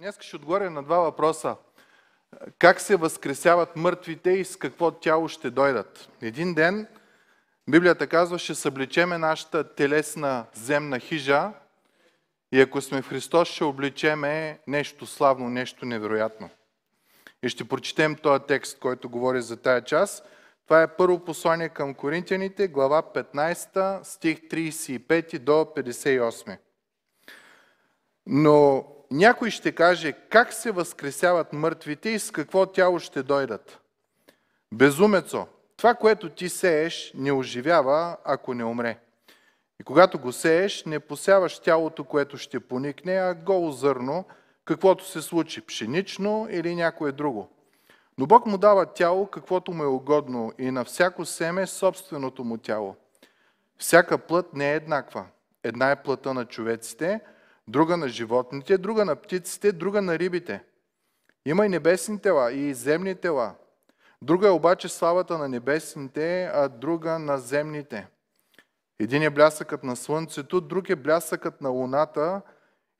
Днес ще отговоря на два въпроса. Как се възкресяват мъртвите и с какво тяло ще дойдат? Един ден Библията казва, ще събличеме нашата телесна земна хижа и ако сме в Христос, ще обличеме нещо славно, нещо невероятно. И ще прочетем този текст, който говори за тая част. Това е първо послание към Коринтияните, глава 15, стих 35 до 58. Но някой ще каже как се възкресяват мъртвите и с какво тяло ще дойдат. Безумецо, това, което ти сееш, не оживява, ако не умре. И когато го сееш, не посяваш тялото, което ще поникне, а голо зърно, каквото се случи, пшенично или някое друго. Но Бог му дава тяло, каквото му е угодно и на всяко семе собственото му тяло. Всяка плът не е еднаква. Една е плътта на човеците – друга на животните, друга на птиците, друга на рибите. Има и небесни тела, и земни тела. Друга е обаче славата на небесните, а друга на земните. Един е блясъкът на слънцето, друг е блясъкът на луната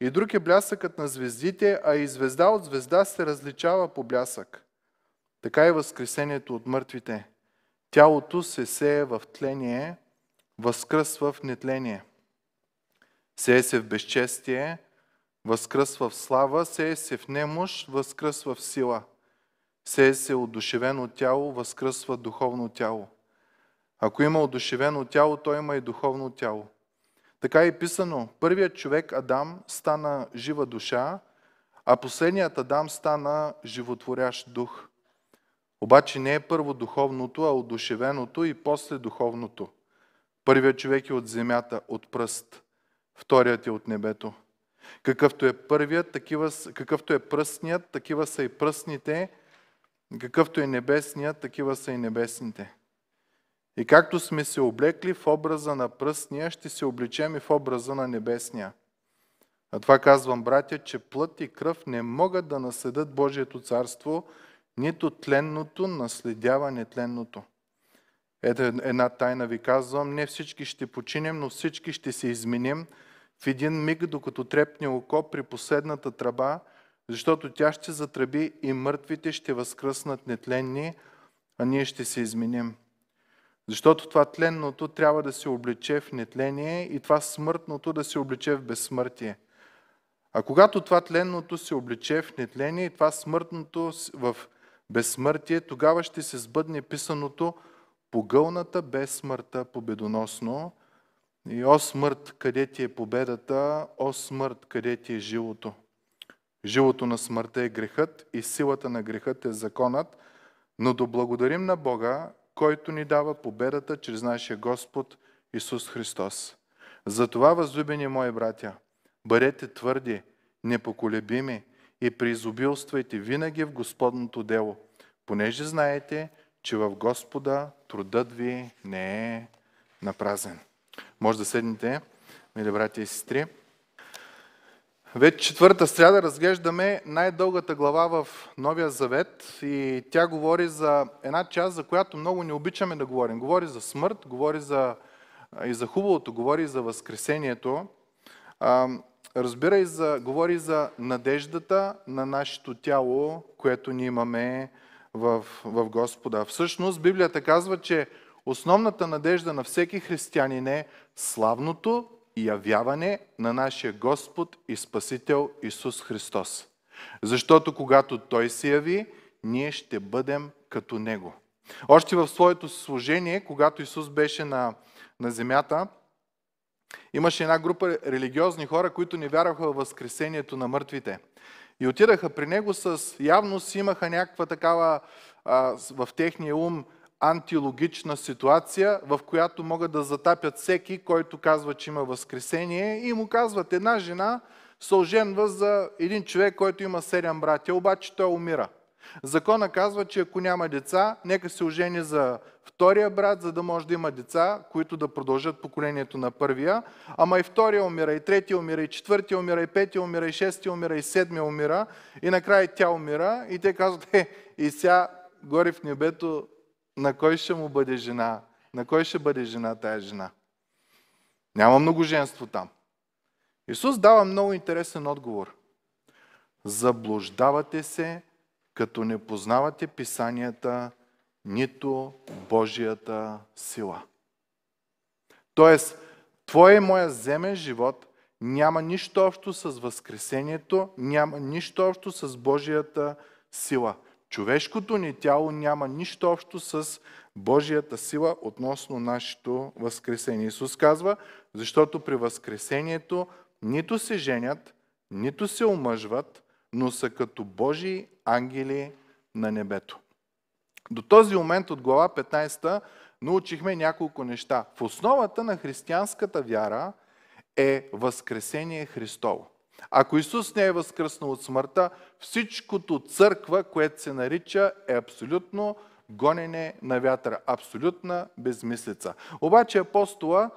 и друг е блясъкът на звездите, а и звезда от звезда се различава по блясък. Така е възкресението от мъртвите. Тялото се сее в тление, възкръсва в нетление. Сее се в безчестие, възкръсва в слава, сее се в немощ, възкръсва в сила. Сее се одушевено тяло, възкръсва духовно тяло. Ако има одушевено тяло, то има и духовно тяло. Така е писано. Първият човек Адам стана жива душа, а последният Адам стана животворящ дух. Обаче не е първо духовното, а одушевеното и после духовното. Първият човек е от земята, от пръст. Вторият е от небето. Какъвто е първият, такива, какъвто е пръстният, такива са и пръстните, какъвто е небесният, такива са и небесните. И както сме се облекли в образа на пръстния, ще се обличем и в образа на небесния. А това казвам, братя, че плът и кръв не могат да наследят Божието царство, нито тленното наследява нетленното. Ето една тайна ви казвам, не всички ще починем, но всички ще се изменим – в един миг, докато трепне око при последната тръба, защото тя ще затръби и мъртвите ще възкръснат нетленни, а ние ще се изменим. Защото това тленното трябва да се облече в нетление и това смъртното да се облече в безсмъртие. А когато това тленното се облече в нетление и това смъртното в безсмъртие, тогава ще се сбъдне писаното погълната без победоносно и о смърт, къде ти е победата, о смърт, къде ти е живото. Живото на смъртта е грехът и силата на грехът е законът, но да благодарим на Бога, който ни дава победата чрез нашия Господ Исус Христос. Затова, възлюбени мои братя, бъдете твърди, непоколебими и преизобилствайте винаги в Господното дело, понеже знаете, че в Господа трудът ви не е напразен. Може да седнете, мили брати и сестри. Вече четвърта сряда разглеждаме най-дългата глава в Новия Завет и тя говори за една част, за която много не обичаме да говорим. Говори за смърт, говори за, и за хубавото, говори за възкресението. Разбира и за, говори за надеждата на нашето тяло, което ние имаме в, в Господа. Всъщност Библията казва, че Основната надежда на всеки християнин е славното явяване на нашия Господ и Спасител Исус Христос. Защото когато Той се яви, ние ще бъдем като Него. Още в своето служение, когато Исус беше на, на земята, имаше една група религиозни хора, които не вярваха в възкресението на мъртвите. И отидаха при него с явно си имаха някаква такава а, в техния ум антилогична ситуация, в която могат да затапят всеки, който казва, че има възкресение и му казват една жена се оженва за един човек, който има седем братя, обаче той умира. Закона казва, че ако няма деца, нека се ожени за втория брат, за да може да има деца, които да продължат поколението на първия. Ама и втория умира, и третия умира, и четвъртия умира, и петия умира, и шестия умира, и седмия умира. И накрая тя умира. И те казват, е, и сега горе в небето на кой ще му бъде жена, на кой ще бъде жена тая жена. Няма много женство там. Исус дава много интересен отговор. Заблуждавате се, като не познавате писанията, нито Божията сила. Тоест, твой и моя земен живот няма нищо общо с Възкресението, няма нищо общо с Божията сила. Човешкото ни тяло няма нищо общо с Божията сила относно нашето възкресение. Исус казва, защото при възкресението нито се женят, нито се омъжват, но са като Божии ангели на небето. До този момент от глава 15 научихме няколко неща. В основата на християнската вяра е възкресение Христово. Ако Исус не е възкръснал от смъртта, всичкото църква, което се нарича, е абсолютно гонене на вятъра, абсолютна безмислица. Обаче апостола,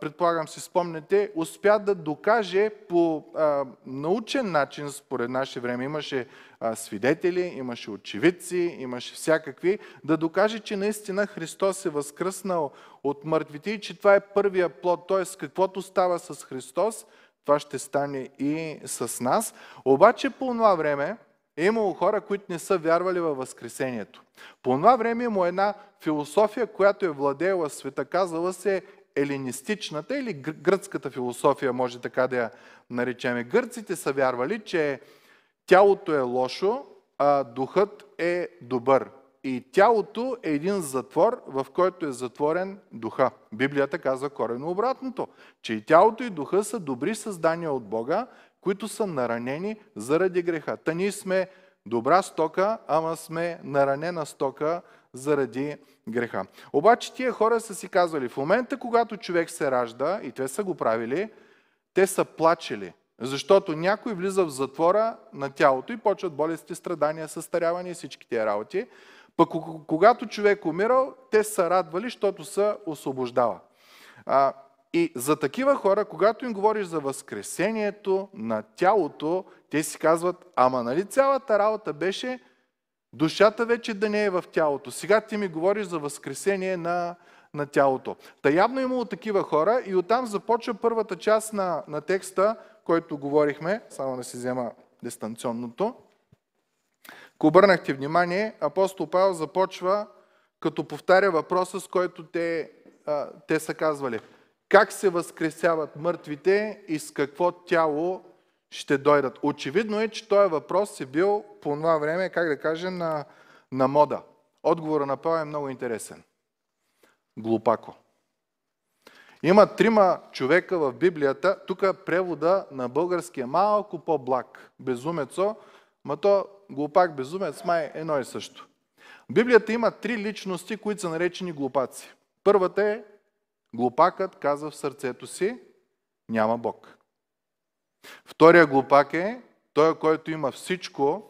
предполагам си спомнете, успя да докаже по а, научен начин, според наше време, имаше а, свидетели, имаше очевидци, имаше всякакви, да докаже, че наистина Христос е възкръснал от мъртвите и че това е първия плод, т.е. каквото става с Христос, това ще стане и с нас. Обаче по това време е имало хора, които не са вярвали във Възкресението. По това време има една философия, която е владеела света, казала се елинистичната или гръцката философия, може така да я наречеме. Гърците са вярвали, че тялото е лошо, а духът е добър и тялото е един затвор, в който е затворен духа. Библията казва корено обратното, че и тялото и духа са добри създания от Бога, които са наранени заради греха. Та ние сме добра стока, ама сме наранена стока заради греха. Обаче тия хора са си казвали, в момента когато човек се ражда, и те са го правили, те са плачели, защото някой влиза в затвора на тялото и почват болести, страдания, състаряване и всички тия работи. Пък когато човек умирал, те са радвали, защото са освобождава. А, и за такива хора, когато им говориш за възкресението на тялото, те си казват, ама нали цялата работа беше душата вече да не е в тялото. Сега ти ми говориш за възкресение на, на тялото. Та явно е имало такива хора и оттам започва първата част на, на текста, който говорихме, само да си взема дистанционното. Ако обърнахте внимание, апостол Павел започва като повтаря въпроса, с който те, а, те са казвали. Как се възкресяват мъртвите и с какво тяло ще дойдат? Очевидно е, че този въпрос е бил по това време, как да кажа, на, на мода. Отговора на Павел е много интересен. Глупако. Има трима човека в Библията, тук превода на български е малко по-благ, безумецо, мато глупак, безумец, май едно и също. В Библията има три личности, които са наречени глупаци. Първата е глупакът казва в сърцето си няма Бог. Втория глупак е той, е, който има всичко,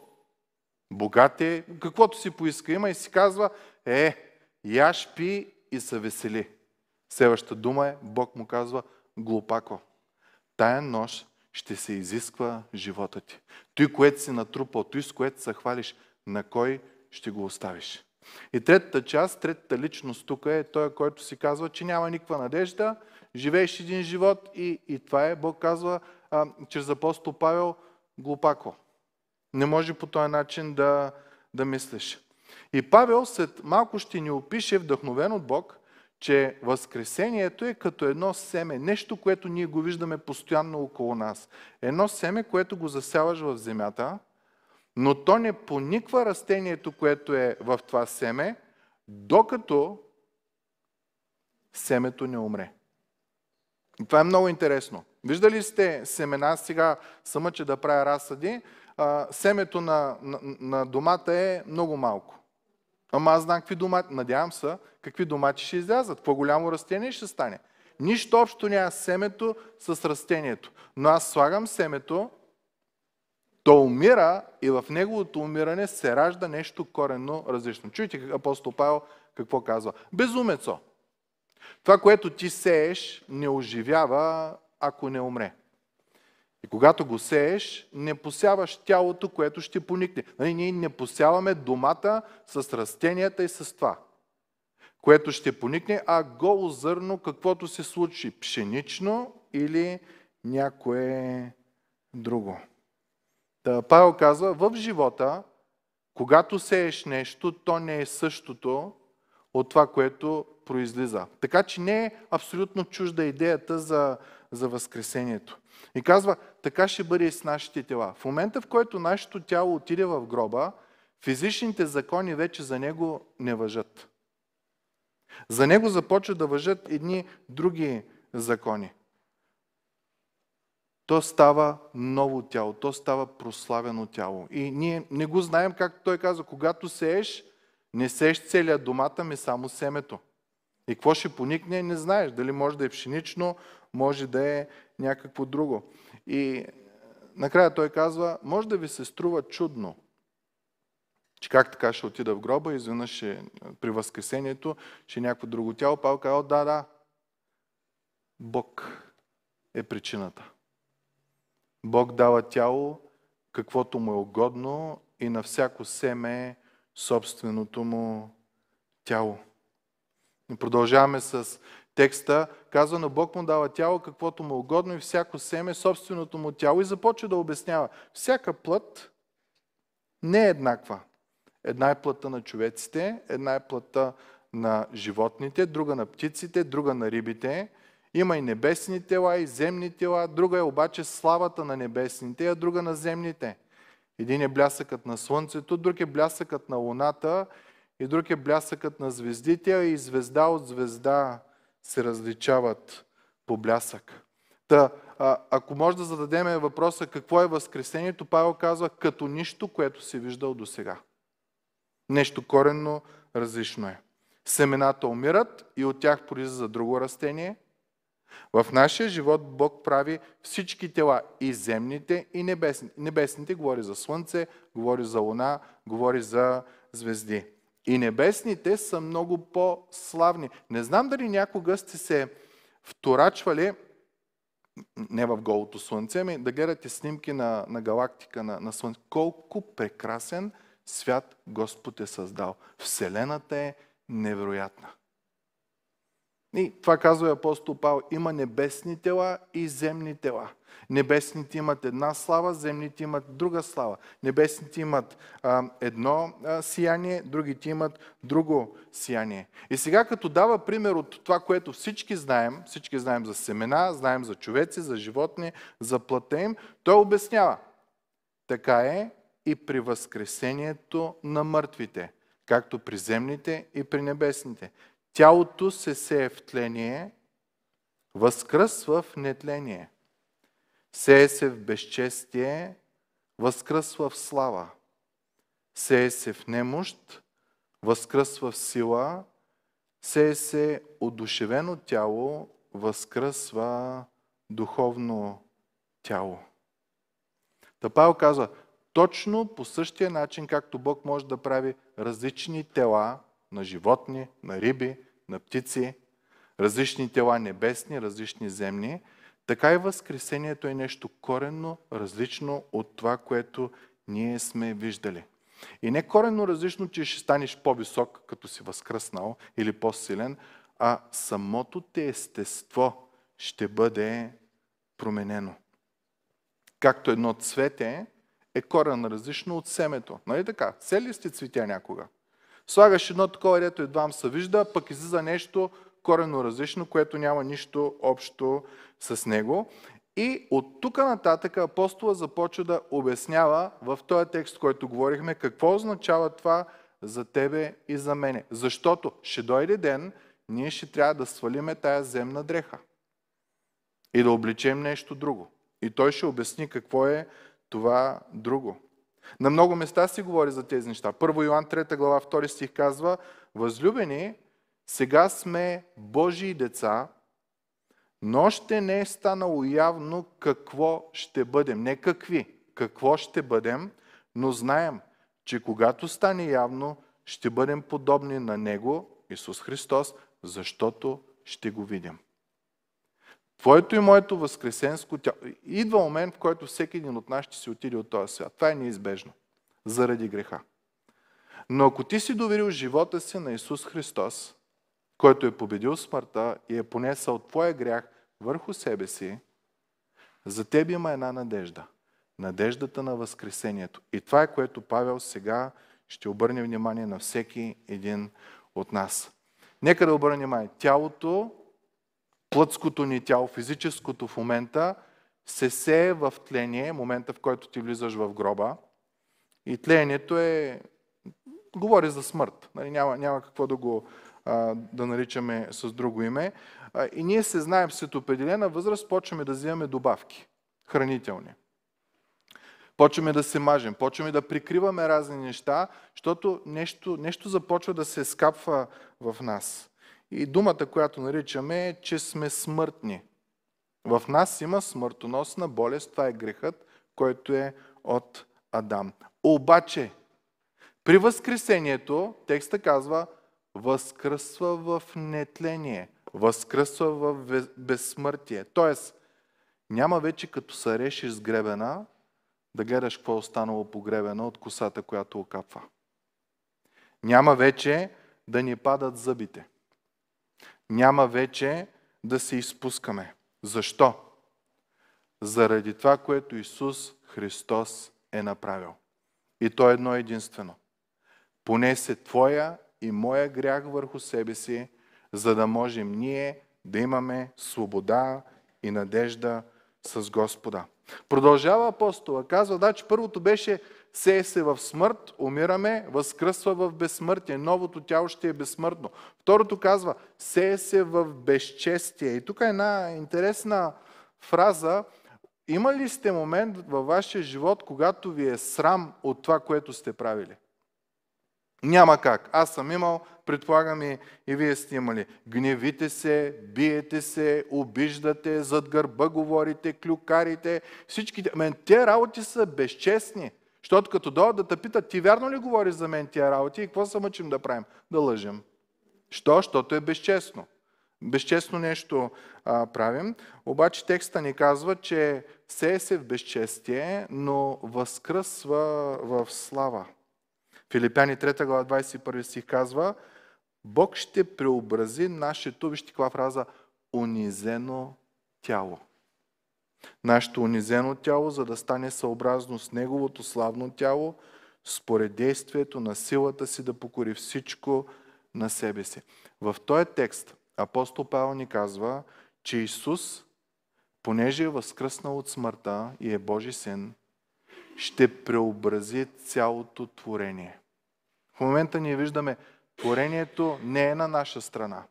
богат е, каквото си поиска има и си казва е, яш пи и се весели. Следващата дума е, Бог му казва глупако. Тая нощ ще се изисква живота ти. Той, което си натрупал, той, с което се хвалиш, на кой ще го оставиш. И третата част, третата личност тук е той, който си казва, че няма никаква надежда, живееш един живот и, и това е, Бог казва, а, чрез апостол Павел, глупако. Не може по този начин да, да мислиш. И Павел след малко ще ни опише, вдъхновен от Бог, че Възкресението е като едно семе, нещо, което ние го виждаме постоянно около нас. Едно семе, което го засяваш в земята, но то не пониква растението, което е в това семе, докато семето не умре. И това е много интересно. Виждали сте семена, сега съмъче да правя разсъди, а, семето на, на, на домата е много малко. Ама аз знам какви домати, надявам се, какви домати ще излязат, какво голямо растение ще стане. Нищо общо няма семето с растението. Но аз слагам семето, то умира и в неговото умиране се ражда нещо коренно различно. Чуйте апостол Павел какво казва. Безумецо. Това, което ти сееш, не оживява, ако не умре. И когато го сееш, не посяваш тялото, което ще поникне. Нали, ние не посяваме домата с растенията и с това, което ще поникне, а голо зърно, каквото се случи, пшенично или някое друго. Та Павел казва, в живота, когато сееш нещо, то не е същото от това, което произлиза. Така че не е абсолютно чужда идеята за, за Възкресението. И казва, така ще бъде и с нашите тела. В момента, в който нашето тяло отиде в гроба, физичните закони вече за него не въжат. За него започват да въжат едни други закони. То става ново тяло, то става прославено тяло. И ние не го знаем, както той казва, когато сееш, не сееш целият домата ми, само семето. И какво ще поникне, не знаеш. Дали може да е пшенично, може да е някакво друго. И е, накрая той казва, може да ви се струва чудно, че как така ще отида в гроба, изведнъж ще, е, при възкресението ще е някакво друго тяло. Павел казва, да, да, Бог е причината. Бог дава тяло, каквото му е угодно и на всяко семе собственото му тяло. Продължаваме с текста казва, но Бог му дава тяло, каквото му е угодно и всяко семе, собственото му тяло. И започва да обяснява. Всяка плът не е еднаква. Една е плътта на човеците, една е плътта на животните, друга на птиците, друга на рибите. Има и небесни тела, и земни тела. Друга е обаче славата на небесните, а друга на земните. Един е блясъкът на слънцето, друг е блясъкът на луната и друг е блясъкът на звездите, и звезда от звезда се различават по блясък. Та, а, ако може да зададем въпроса какво е Възкресението, Павел казва като нищо, което си виждал до сега. Нещо коренно различно е. Семената умират и от тях за друго растение. В нашия живот Бог прави всички тела, и земните, и небесните. Небесните говори за слънце, говори за луна, говори за звезди. И небесните са много по-славни. Не знам дали някога сте се вторачвали, не в голото слънце, ами да гледате снимки на, на галактика, на, на слънце. Колко прекрасен свят Господ е създал. Вселената е невероятна. И това казва апостол Павел. Има небесни тела и земни тела. Небесните имат една слава, земните имат друга слава. Небесните имат а, едно а, сияние, другите имат друго сияние. И сега като дава пример от това, което всички знаем, всички знаем за семена, знаем за човеци, за животни, за плата им, той обяснява. Така е и при възкресението на мъртвите, както при земните и при небесните. Тялото се сее в тление, възкръсва в нетление. Сее се в безчестие, възкръсва в слава. Сее се в немощ, възкръсва в сила. Сее се одушевено тяло, възкръсва духовно тяло. Та Павел казва, точно по същия начин, както Бог може да прави различни тела на животни, на риби, на птици, различни тела небесни, различни земни, така и възкресението е нещо коренно различно от това, което ние сме виждали. И не коренно различно, че ще станеш по-висок, като си възкръснал или по-силен, а самото те естество ще бъде променено. Както едно цвете е корен различно от семето. Нали така? Цели сте цветя някога? Слагаш едно такова, дето му се вижда, пък излиза нещо корено различно, което няма нищо общо с него. И от тук нататък апостола започва да обяснява в този текст, който говорихме, какво означава това за тебе и за мене. Защото ще дойде ден, ние ще трябва да свалиме тая земна дреха и да обличем нещо друго. И той ще обясни какво е това друго. На много места си говори за тези неща. Първо Йоан 3 глава 2 стих казва, Възлюбени, сега сме Божии деца, но ще не е станало явно какво ще бъдем. Не какви, какво ще бъдем, но знаем, че когато стане явно, ще бъдем подобни на Него, Исус Христос, защото ще го видим. Твоето и моето възкресенско тяло. Идва момент, в който всеки един от нас ще си отиде от този свят. Това е неизбежно. Заради греха. Но ако ти си доверил живота си на Исус Христос, който е победил смъртта и е понесъл твоя грях върху себе си, за теб има една надежда. Надеждата на Възкресението. И това е което Павел сега ще обърне внимание на всеки един от нас. Нека да обърне внимание. Тялото плътското ни тяло, физическото в момента, се сее в тление, момента в който ти влизаш в гроба. И тлението е... Говори за смърт. Нали, няма, няма какво да го а, да наричаме с друго име. А, и ние се знаем след определена възраст, почваме да взимаме добавки, хранителни. Почваме да се мажем, почваме да прикриваме разни неща, защото нещо, нещо започва да се скапва в нас. И думата, която наричаме е, че сме смъртни. В нас има смъртоносна болест, това е грехът, който е от Адам. Обаче, при възкресението, текста казва, възкръсва в нетление, възкръсва в безсмъртие. Тоест, няма вече като се решиш с гребена, да гледаш какво е останало погребено от косата, която окапва. Няма вече да ни падат зъбите няма вече да се изпускаме. Защо? Заради това, което Исус Христос е направил. И то е едно единствено. Понесе Твоя и моя грях върху себе си, за да можем ние да имаме свобода и надежда с Господа. Продължава апостола, казва, да, че първото беше се се в смърт, умираме, възкръсва в безсмъртие. Новото тяло ще е безсмъртно. Второто казва, Се се в безчестие. И тук е една интересна фраза. Има ли сте момент във вашия живот, когато ви е срам от това, което сте правили? Няма как. Аз съм имал, предполагам и, и вие сте имали. Гневите се, биете се, обиждате, зад гърба говорите, клюкарите, всички. Мен, те работи са безчестни. Защото като дойдат да те питат, ти вярно ли говориш за мен тия работи и какво се мъчим да правим? Да лъжим. Що? Щото е безчестно. Безчестно нещо а, правим. Обаче текста ни казва, че се е се в безчестие, но възкръсва в слава. Филипяни 3 глава 21 стих казва, Бог ще преобрази нашето, вижте каква фраза, унизено тяло нашето унизено тяло, за да стане съобразно с Неговото славно тяло, според действието на силата си да покори всичко на себе си. В този текст апостол Павел ни казва, че Исус, понеже е възкръснал от смъртта и е Божи син, ще преобрази цялото творение. В момента ние виждаме, творението не е на наша страна.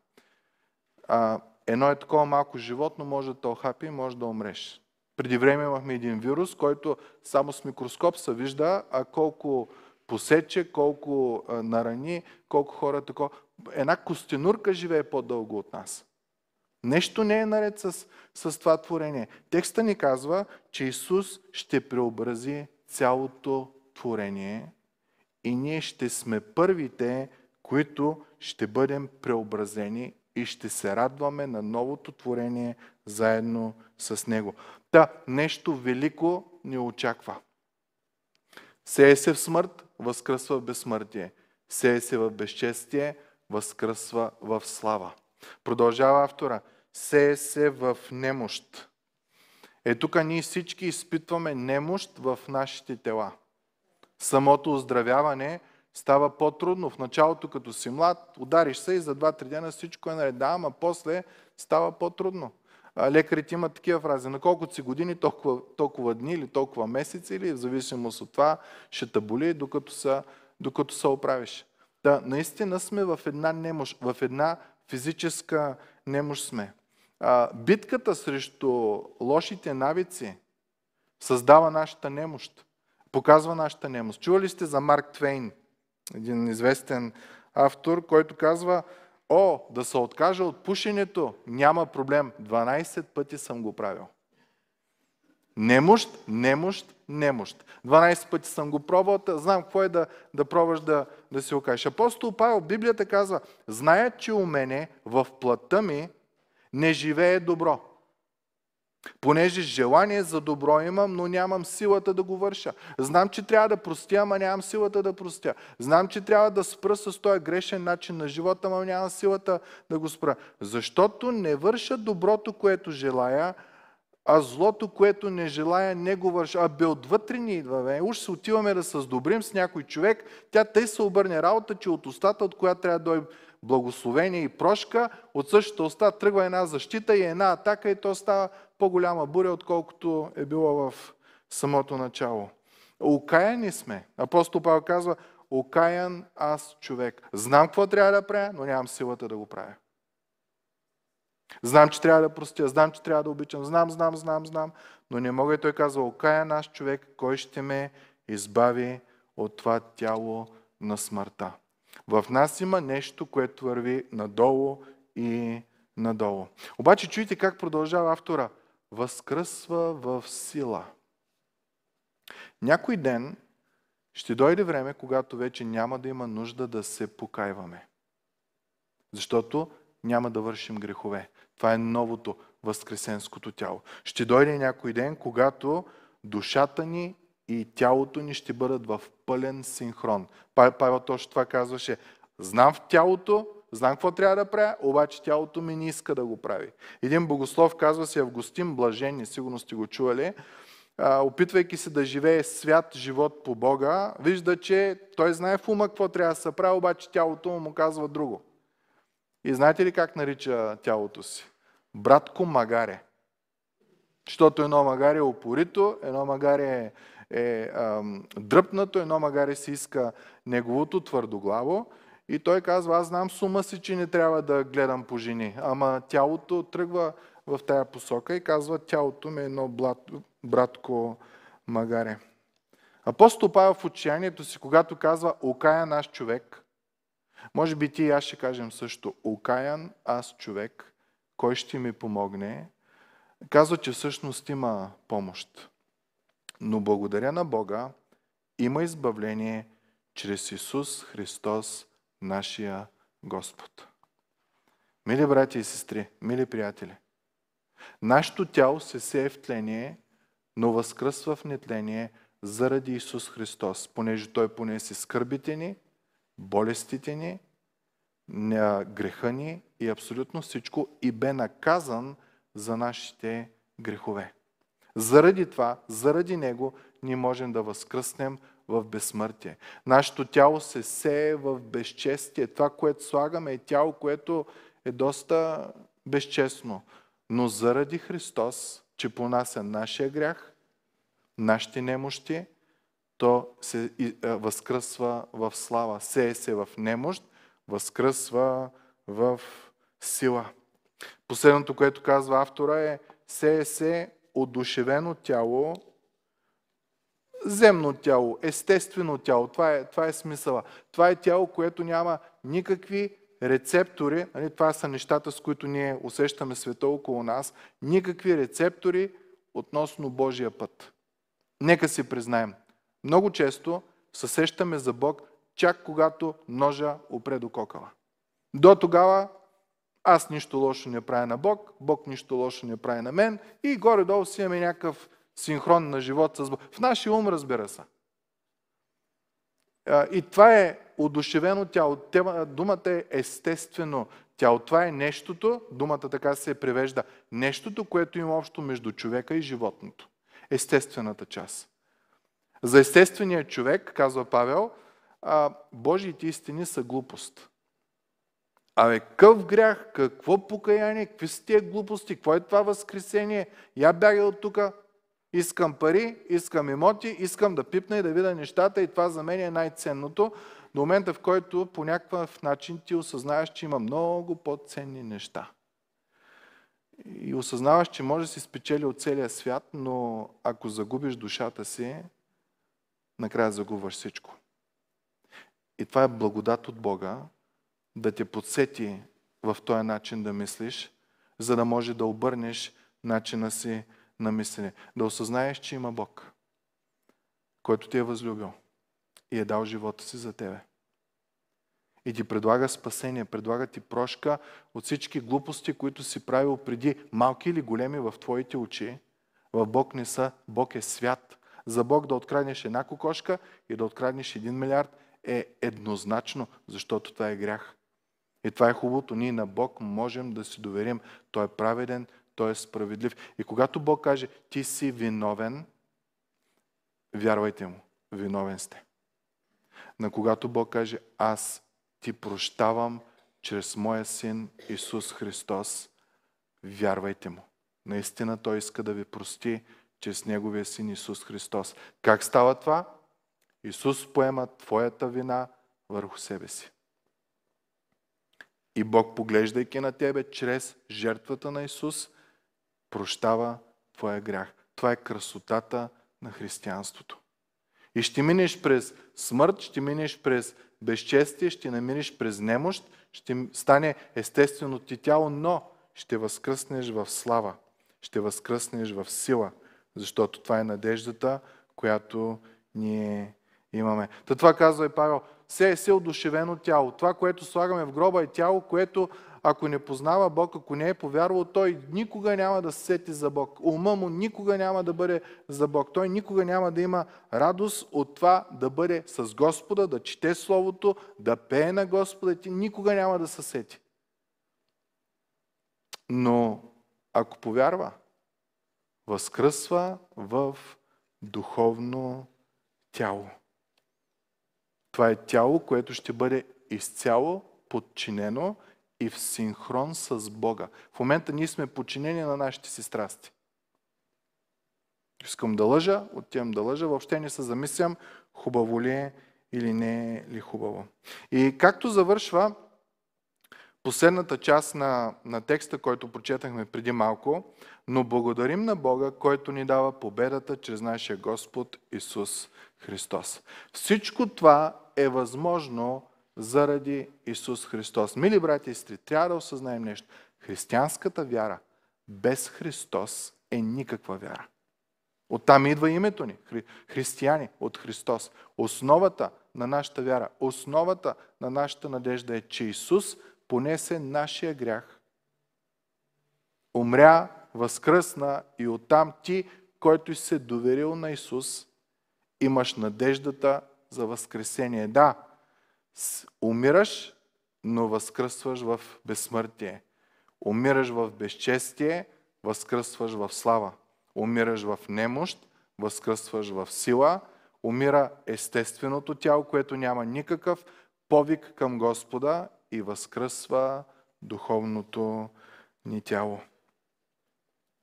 А, едно е такова малко животно може да те охапи, може да умреш. Преди време имахме един вирус, който само с микроскоп се вижда, а колко посече, колко нарани, колко хора тако. Една костенурка живее по-дълго от нас. Нещо не е наред с, с това творение. Текста ни казва, че Исус ще преобрази цялото творение и ние ще сме първите, които ще бъдем преобразени и ще се радваме на новото творение заедно с него. Та, нещо велико ни очаква. Сее се в смърт, възкръсва в безсмъртие. Сее се в безчестие, възкръсва в слава. Продължава автора. Сее се в немощ. Е тук ние всички изпитваме немощ в нашите тела. Самото оздравяване – Става по-трудно. В началото, като си млад, удариш се и за 2-3 дена всичко е наред. Да, ама после става по-трудно. Лекарите имат такива фрази. На колкото си години, толкова, толкова дни или толкова месеци, или в зависимост от това, ще таболи, докато се, докато се оправиш. Да, наистина сме в една немощ, в една физическа немощ сме. А, битката срещу лошите навици създава нашата немощ. Показва нашата немощ. Чували сте за Марк Твейн? един известен автор, който казва, о, да се откажа от пушенето, няма проблем. 12 пъти съм го правил. Немощ, немощ, немощ. 12 пъти съм го пробвал, знам какво е да, да пробваш да, да си окажеш. Апостол Павел, Библията казва, знаят, че у мене в плътта ми не живее добро. Понеже желание за добро имам, но нямам силата да го върша. Знам, че трябва да простя, ама нямам силата да простя. Знам, че трябва да спра с този грешен начин на живота, ама нямам силата да го спра. Защото не върша доброто, което желая, а злото, което не желая, не го върша. А бе отвътре ни идва. Уж се отиваме да се сдобрим с някой човек, тя тъй се обърне работа, че от устата, от която трябва да дойде благословение и прошка, от същата уста тръгва една защита и една атака и то става по-голяма буря, отколкото е било в самото начало. Окаяни сме. Апостол Павел казва, окаян аз човек. Знам какво трябва да правя, но нямам силата да го правя. Знам, че трябва да простя, знам, че трябва да обичам, знам, знам, знам, знам, но не мога. И той казва, окаян аз човек, кой ще ме избави от това тяло на смъртта. В нас има нещо, което върви надолу и надолу. Обаче чуйте как продължава автора. Възкръсва в сила. Някой ден ще дойде време, когато вече няма да има нужда да се покайваме. Защото няма да вършим грехове. Това е новото възкресенското тяло. Ще дойде някой ден, когато душата ни и тялото ни ще бъдат в пълен синхрон. Павел точно това казваше. Знам в тялото, знам какво трябва да правя, обаче тялото ми не иска да го прави. Един богослов казва се Августин блажен, сигурно сте го чували, опитвайки се да живее свят живот по Бога, вижда, че той знае в ума какво трябва да се прави, обаче тялото му, му казва друго. И знаете ли как нарича тялото си? Братко Магаре. Защото едно магаре е опорито, едно магаре е е ам, дръпнато, едно магаре си иска неговото твърдоглаво и той казва, аз знам сума си, че не трябва да гледам по жени, ама тялото тръгва в тая посока и казва, тялото ми е едно блат, братко магаре. Апостол Павел в отчаянието си, когато казва окая аз човек, може би ти и аз ще кажем също, окаян аз човек, кой ще ми помогне, казва, че всъщност има помощ. Но благодаря на Бога има избавление чрез Исус Христос, нашия Господ. Мили брати и сестри, мили приятели, нашето тяло се сее в тление, но възкръсва в нетление заради Исус Христос, понеже Той понесе скърбите ни, болестите ни, греха ни и абсолютно всичко и бе наказан за нашите грехове. Заради това, заради Него, ние можем да възкръснем в безсмъртие. Нашето тяло се сее в безчестие. Това, което слагаме е тяло, което е доста безчестно. Но заради Христос, че понася нашия грях, нашите немощи, то се възкръсва в слава. Сее се в немощ, възкръсва в сила. Последното, което казва автора е сее се одушевено тяло, земно тяло, естествено тяло. Това е, това е смисъла. Това е тяло, което няма никакви рецептори. Нали? Това са нещата, с които ние усещаме света около нас. Никакви рецептори относно Божия път. Нека си признаем. Много често съсещаме сещаме за Бог, чак когато ножа опре до кокала. До тогава аз нищо лошо не правя на Бог, Бог нищо лошо не прави на мен и горе-долу си имаме някакъв синхрон на живот с Бог. В нашия ум, разбира се. И това е удушевено тяло. Думата е естествено тяло. Това е нещото, думата така се превежда, нещото, което има общо между човека и животното. Естествената част. За естествения човек, казва Павел, Божиите истини са глупост. Абе, къв грях, какво покаяние, какви са тия глупости, какво е това възкресение? Я бягай от тук, искам пари, искам имоти, искам да пипна и да видя нещата и това за мен е най-ценното. До момента, в който по някакъв начин ти осъзнаеш, че има много по-ценни неща. И осъзнаваш, че може да си спечели от целия свят, но ако загубиш душата си, накрая загубваш всичко. И това е благодат от Бога, да те подсети в този начин да мислиш, за да може да обърнеш начина си на мислене. Да осъзнаеш, че има Бог, който ти е възлюбил и е дал живота си за тебе. И ти предлага спасение, предлага ти прошка от всички глупости, които си правил преди, малки или големи в твоите очи. В Бог не са, Бог е свят. За Бог да откраднеш една кокошка и да откраднеш един милиард е еднозначно, защото това е грях. И това е хубавото. Ние на Бог можем да си доверим. Той е праведен, той е справедлив. И когато Бог каже, ти си виновен, вярвайте му, виновен сте. На когато Бог каже, аз ти прощавам чрез моя син Исус Христос, вярвайте му. Наистина Той иска да ви прости чрез Неговия син Исус Христос. Как става това? Исус поема твоята вина върху себе си. И Бог, поглеждайки на тебе чрез жертвата на Исус, прощава твоя грях. Това е красотата на християнството. И ще минеш през смърт, ще минеш през безчестие, ще намериш през немощ, ще стане естествено ти тяло, но ще възкръснеш в слава, ще възкръснеш в сила, защото това е надеждата, която ние имаме. Та това казва и Павел, се е се е одушевено тяло. Това, което слагаме в гроба е тяло, което ако не познава Бог, ако не е повярвал, той никога няма да се сети за Бог. Ума му никога няма да бъде за Бог. Той никога няма да има радост от това да бъде с Господа, да чете Словото, да пее на Господа. Ти никога няма да се сети. Но ако повярва, възкръсва в духовно тяло. Това е тяло, което ще бъде изцяло подчинено и в синхрон с Бога. В момента ние сме подчинени на нашите си страсти. Искам да лъжа, отивам да лъжа, въобще не се замислям хубаво ли е или не е ли хубаво. И както завършва последната част на, на текста, който прочетахме преди малко, но благодарим на Бога, който ни дава победата чрез нашия Господ Исус Христос. Всичко това е възможно заради Исус Христос. Мили брати и сестри, трябва да осъзнаем нещо. Християнската вяра без Христос е никаква вяра. Оттам идва името ни. Хри, християни от Христос. Основата на нашата вяра, основата на нашата надежда е, че Исус понесе нашия грях. Умря, възкръсна и оттам ти, който си се доверил на Исус, имаш надеждата за възкресение. Да, умираш, но възкръсваш в безсмъртие. Умираш в безчестие, възкръсваш в слава. Умираш в немощ, възкръсваш в сила. Умира естественото тяло, което няма никакъв повик към Господа и възкръсва духовното ни тяло.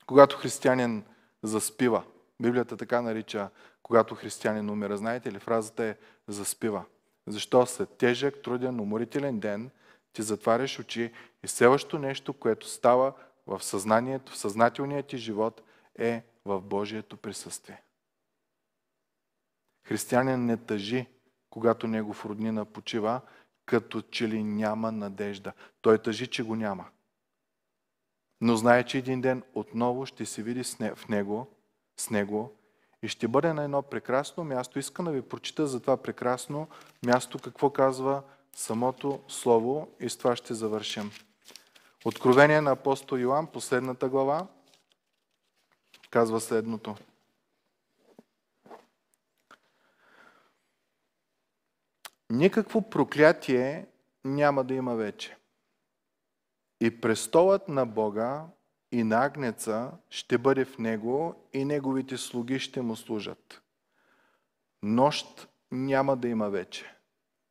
Когато християнин заспива, Библията така нарича, когато християнин умира, знаете ли, фразата е заспива. Защо след тежък, труден, уморителен ден ти затваряш очи и следващото нещо, което става в съзнанието, в съзнателния ти живот е в Божието присъствие. Християнин не тъжи, когато негов роднина почива като че ли няма надежда. Той тъжи, че го няма. Но знае, че един ден отново ще се види в него, с него и ще бъде на едно прекрасно място. Искам да ви прочита за това прекрасно място, какво казва самото Слово и с това ще завършим. Откровение на апостол Йоан, последната глава, казва следното. никакво проклятие няма да има вече. И престолът на Бога и на Агнеца ще бъде в него и неговите слуги ще му служат. Нощ няма да има вече.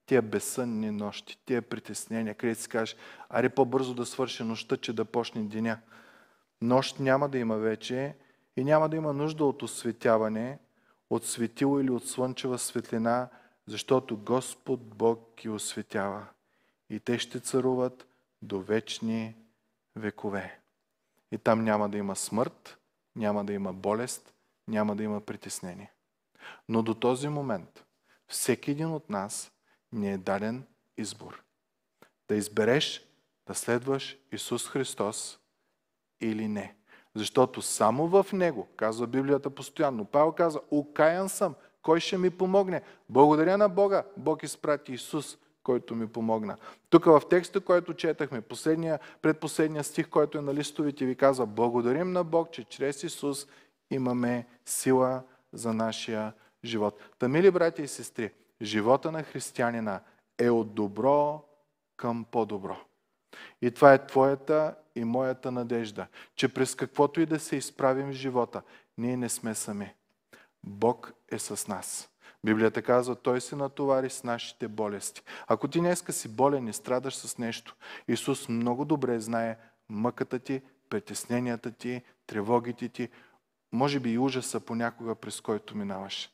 Тия безсънни нощи, тия притеснения, където си кажеш, аре по-бързо да свърши нощта, че да почне деня. Нощ няма да има вече и няма да има нужда от осветяване, от светило или от слънчева светлина – защото Господ Бог ги осветява и те ще царуват до вечни векове. И там няма да има смърт, няма да има болест, няма да има притеснение. Но до този момент всеки един от нас ни е даден избор. Да избереш да следваш Исус Христос или не. Защото само в Него, казва Библията постоянно, Павел казва, окаян съм, кой ще ми помогне? Благодаря на Бога. Бог изпрати Исус, който ми помогна. Тук в текста, който четахме, последния, предпоследния стих, който е на листовите, ви казва Благодарим на Бог, че чрез Исус имаме сила за нашия живот. Та, мили брати и сестри, живота на християнина е от добро към по-добро. И това е твоята и моята надежда, че през каквото и да се изправим в живота, ние не сме сами. Бог е с нас. Библията казва, Той се натовари с нашите болести. Ако ти днеска си болен и страдаш с нещо, Исус много добре знае мъката ти, притесненията ти, тревогите ти, може би и ужаса понякога, през който минаваш.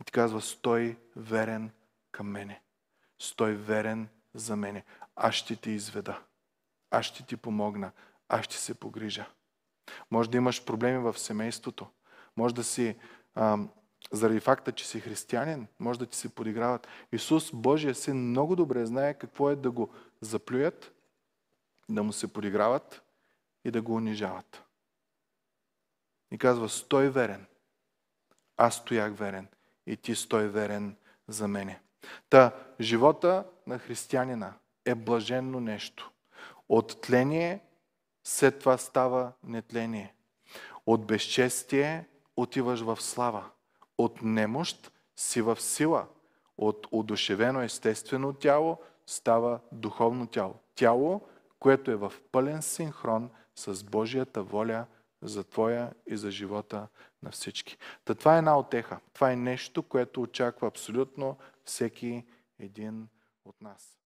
И ти казва, стой верен към мене. Стой верен за мене. Аз ще ти изведа. Аз ще ти помогна. Аз ще се погрижа. Може да имаш проблеми в семейството. Може да си а, заради факта, че си християнин, може да ти се подиграват. Исус, Божия син, много добре знае какво е да го заплюят, да му се подиграват и да го унижават. И казва, стой верен. Аз стоях верен и ти стой верен за мене. Та, живота на християнина е блаженно нещо. От тление след това става нетление. От безчестие отиваш в слава. От немощ си в сила. От одушевено естествено тяло става духовно тяло. Тяло, което е в пълен синхрон с Божията воля за твоя и за живота на всички. Та това е една отеха. Това е нещо, което очаква абсолютно всеки един от нас.